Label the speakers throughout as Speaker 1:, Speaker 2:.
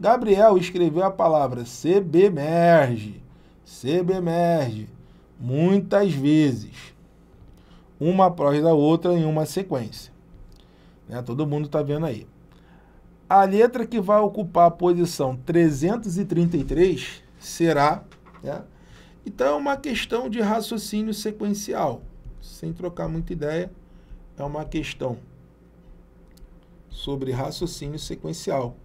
Speaker 1: Gabriel escreveu a palavra CBMERGE, CBMERGE, muitas vezes, uma após a outra em uma sequência. Né? Todo mundo está vendo aí. A letra que vai ocupar a posição 333 será. Né? Então é uma questão de raciocínio sequencial. Sem trocar muita ideia, é uma questão sobre raciocínio sequencial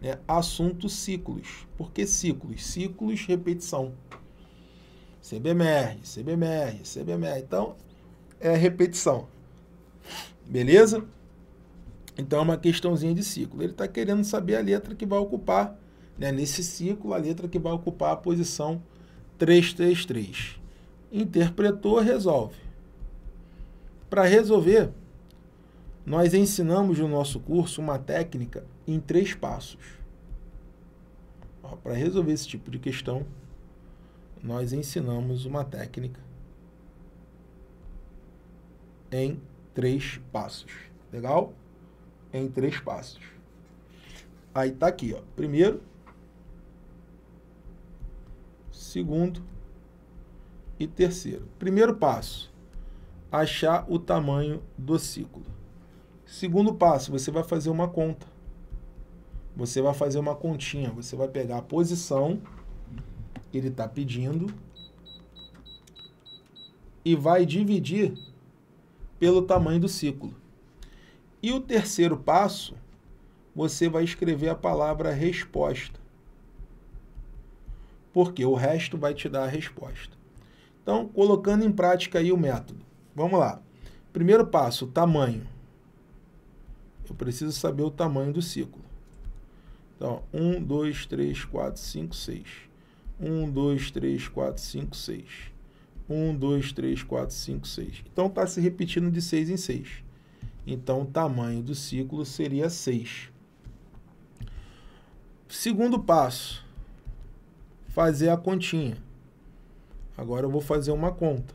Speaker 1: né, assunto ciclos. Por que ciclos? Ciclos, repetição. CBMR, CBMR, CBMR. Então, é repetição. Beleza? Então, é uma questãozinha de ciclo. Ele está querendo saber a letra que vai ocupar, né, nesse ciclo, a letra que vai ocupar a posição 333. Interpretou, resolve. Para resolver, nós ensinamos no nosso curso uma técnica em três passos. Para resolver esse tipo de questão, nós ensinamos uma técnica em três passos. Legal? Em três passos. Aí tá aqui, ó. Primeiro, segundo e terceiro. Primeiro passo: achar o tamanho do ciclo. Segundo passo, você vai fazer uma conta. Você vai fazer uma continha. Você vai pegar a posição que ele está pedindo e vai dividir pelo tamanho do ciclo. E o terceiro passo, você vai escrever a palavra resposta. Porque o resto vai te dar a resposta. Então, colocando em prática aí o método. Vamos lá. Primeiro passo, tamanho eu preciso saber o tamanho do ciclo. Então, 1, 2, 3, 4, 5, 6. 1, 2, 3, 4, 5, 6. 1, 2, 3, 4, 5, 6. Então, está se repetindo de 6 em 6. Então, o tamanho do ciclo seria 6. Segundo passo, fazer a continha. Agora eu vou fazer uma conta.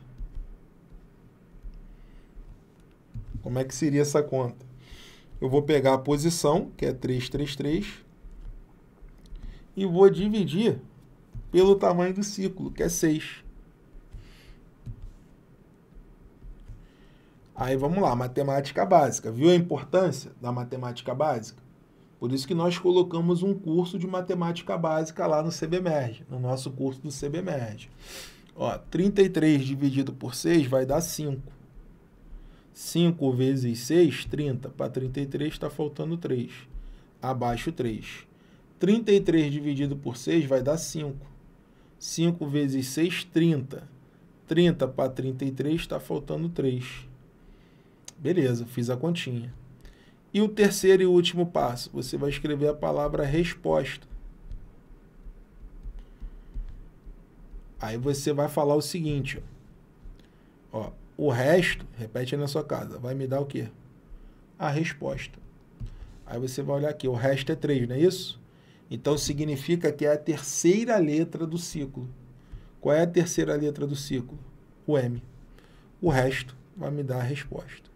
Speaker 1: Como é que seria essa conta? eu vou pegar a posição, que é 333, e vou dividir pelo tamanho do círculo, que é 6. Aí vamos lá, matemática básica. Viu a importância da matemática básica? Por isso que nós colocamos um curso de matemática básica lá no CBMERG, no nosso curso do CBMERG. Ó, 33 dividido por 6 vai dar 5. 5 vezes 6, 30. Para 33 está faltando 3. Abaixo 3. 33 dividido por 6 vai dar 5. 5 vezes 6, 30. 30 para 33 está faltando 3. Beleza, fiz a continha. E o terceiro e último passo, você vai escrever a palavra resposta. Aí você vai falar o seguinte, ó. ó o resto, repete aí na sua casa, vai me dar o quê? A resposta. Aí você vai olhar aqui, o resto é 3, não é isso? Então significa que é a terceira letra do ciclo. Qual é a terceira letra do ciclo? O M. O resto vai me dar a resposta.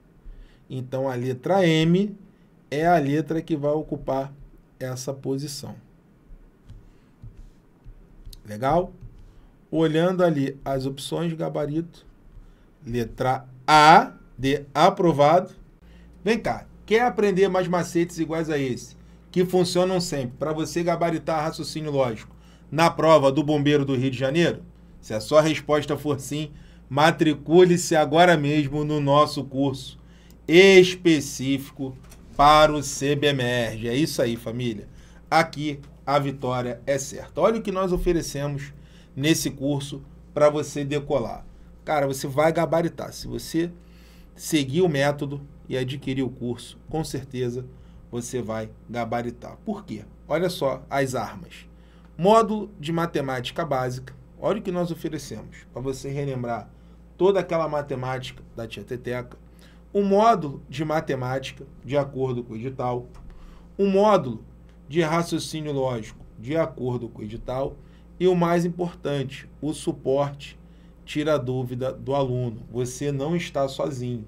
Speaker 1: Então a letra M é a letra que vai ocupar essa posição. Legal? Olhando ali as opções gabarito, Letra A de aprovado. Vem cá, quer aprender mais macetes iguais a esse, que funcionam sempre para você gabaritar raciocínio lógico na prova do Bombeiro do Rio de Janeiro? Se a sua resposta for sim, matricule-se agora mesmo no nosso curso específico para o CBMERG. É isso aí, família. Aqui a vitória é certa. Olha o que nós oferecemos nesse curso para você decolar. Cara, você vai gabaritar. Se você seguir o método e adquirir o curso, com certeza você vai gabaritar. Por quê? Olha só as armas. Módulo de matemática básica. Olha o que nós oferecemos para você relembrar toda aquela matemática da Tia Teteca. Um módulo de matemática, de acordo com o edital. Um módulo de raciocínio lógico, de acordo com o edital. E o mais importante, o suporte tira a dúvida do aluno. Você não está sozinho,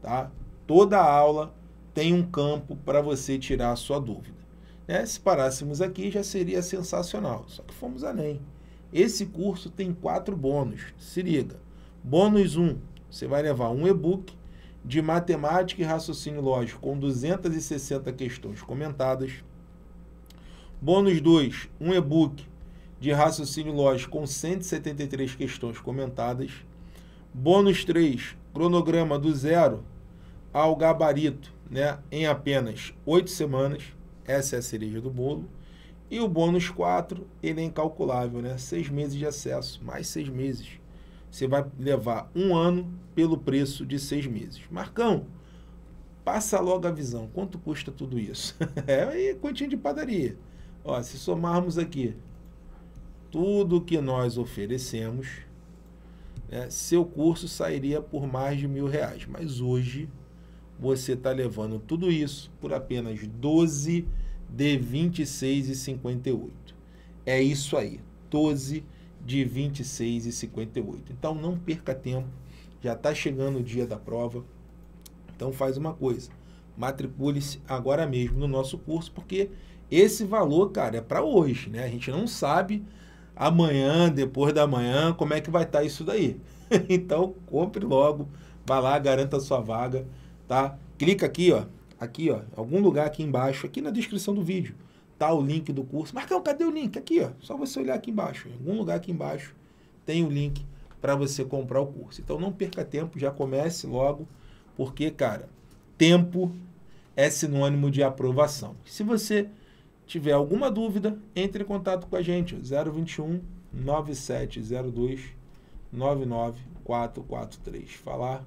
Speaker 1: tá? Toda aula tem um campo para você tirar a sua dúvida. Né? Se parássemos aqui, já seria sensacional, só que fomos além. Esse curso tem quatro bônus, se liga. Bônus 1, um, você vai levar um e-book de matemática e raciocínio lógico com 260 questões comentadas. Bônus 2, um e-book de raciocínio lógico com 173 questões comentadas. Bônus 3, cronograma do zero ao gabarito né, em apenas 8 semanas. Essa é a cereja do bolo. E o bônus 4, ele é incalculável, né? 6 meses de acesso, mais 6 meses. Você vai levar um ano pelo preço de seis meses. Marcão, passa logo a visão. Quanto custa tudo isso? é quantinho de padaria. Ó, se somarmos aqui tudo que nós oferecemos, né, seu curso sairia por mais de mil reais. Mas hoje você está levando tudo isso por apenas 12 de 26,58. É isso aí, 12 de 26,58. Então não perca tempo, já está chegando o dia da prova. Então faz uma coisa, matricule-se agora mesmo no nosso curso, porque esse valor, cara, é para hoje, né? A gente não sabe amanhã, depois da manhã, como é que vai estar tá isso daí. então, compre logo, vá lá, garanta a sua vaga, tá? Clica aqui, ó, aqui, ó, algum lugar aqui embaixo, aqui na descrição do vídeo, tá o link do curso. Marcão, cadê o link? Aqui, ó, só você olhar aqui embaixo, em algum lugar aqui embaixo tem o link para você comprar o curso. Então, não perca tempo, já comece logo, porque, cara, tempo é sinônimo de aprovação. Se você tiver alguma dúvida, entre em contato com a gente, 021 9702 99443. Falar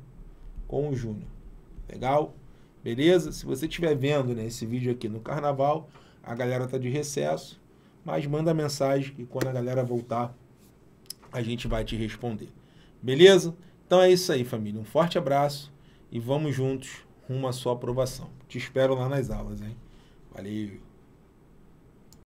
Speaker 1: com o Júnior. Legal? Beleza? Se você estiver vendo né, esse vídeo aqui no carnaval, a galera tá de recesso, mas manda mensagem e quando a galera voltar, a gente vai te responder. Beleza? Então é isso aí, família. Um forte abraço e vamos juntos rumo à sua aprovação. Te espero lá nas aulas, hein? Valeu!